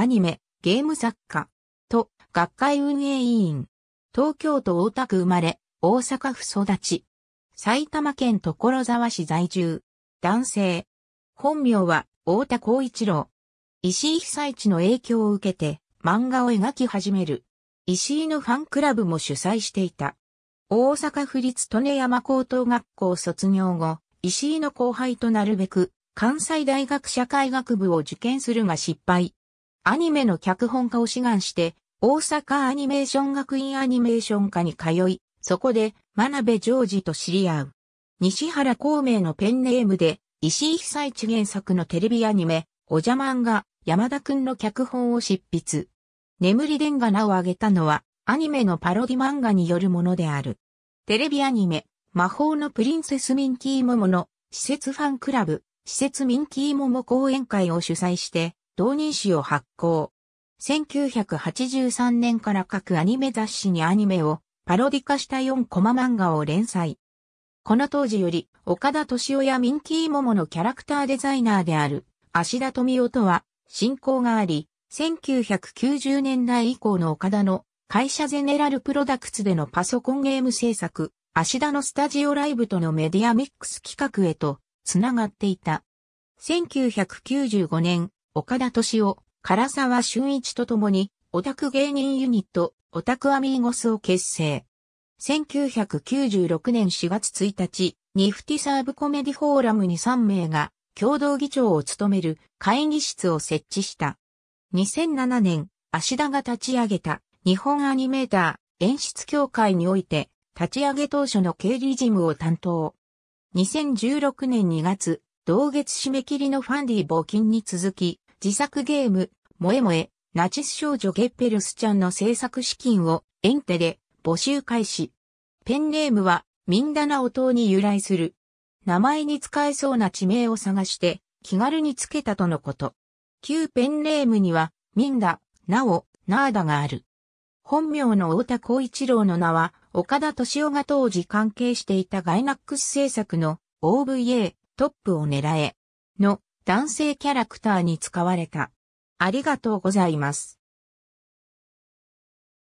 アニメ、ゲーム作家、と、学会運営委員、東京都大田区生まれ、大阪府育ち、埼玉県所沢市在住、男性、本名は、大田光一郎。石井被災地の影響を受けて、漫画を描き始める。石井のファンクラブも主催していた。大阪府立利根山高等学校卒業後、石井の後輩となるべく、関西大学社会学部を受験するが失敗。アニメの脚本家を志願して、大阪アニメーション学院アニメーション科に通い、そこで、真鍋ジョージと知り合う。西原孔明のペンネームで、石井久一原作のテレビアニメ、おじゃまんが、山田くんの脚本を執筆。眠り伝が名を挙げたのは、アニメのパロディ漫画によるものである。テレビアニメ、魔法のプリンセスミンキーモモの、施設ファンクラブ、施設ミンキーモモ講演会を主催して、同人誌を発行。1983年から各アニメ雑誌にアニメをパロディ化した4コマ漫画を連載。この当時より、岡田敏夫やミンキーモモのキャラクターデザイナーである、足田富夫とは、親交があり、1990年代以降の岡田の会社ゼネラルプロダクツでのパソコンゲーム制作、足田のスタジオライブとのメディアミックス企画へと、つながっていた。1995年、岡田敏夫、唐沢俊一と共に、オタク芸人ユニット、オタクアミーゴスを結成。1996年4月1日、ニフティサーブコメディフォーラムに3名が共同議長を務める会議室を設置した。2007年、足田が立ち上げた日本アニメーター演出協会において立ち上げ当初の経理事務を担当。2016年2月、同月締め切りのファンディ募金に続き、自作ゲーム、萌え萌え、ナチス少女ゲッペルスちゃんの制作資金をエンテで募集開始。ペンネームはミンダナオ島に由来する。名前に使えそうな地名を探して気軽につけたとのこと。旧ペンネームにはミンダ、ナオ、ナーダがある。本名の太田光一郎の名は岡田敏夫が当時関係していたガイナックス制作の OVA トップを狙え、の男性キャラクターに使われた。ありがとうございます。